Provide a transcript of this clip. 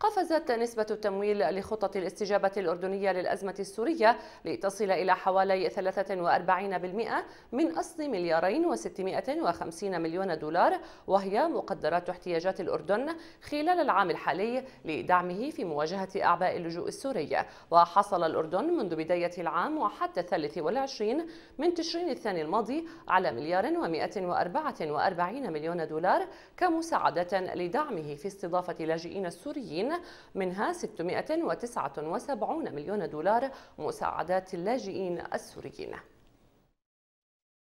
قفزت نسبة التمويل لخطة الاستجابة الأردنية للأزمة السورية لتصل إلى حوالي 43% من أصل مليارين و650 مليون دولار وهي مقدرات احتياجات الأردن خلال العام الحالي لدعمه في مواجهة أعباء اللجوء السوري وحصل الأردن منذ بداية العام وحتى الثالث والعشرين من تشرين الثاني الماضي على مليار و144 مليون دولار كمساعدة لدعمه في استضافة لاجئين السوريين منها 679 مليون دولار مساعدات اللاجئين السوريين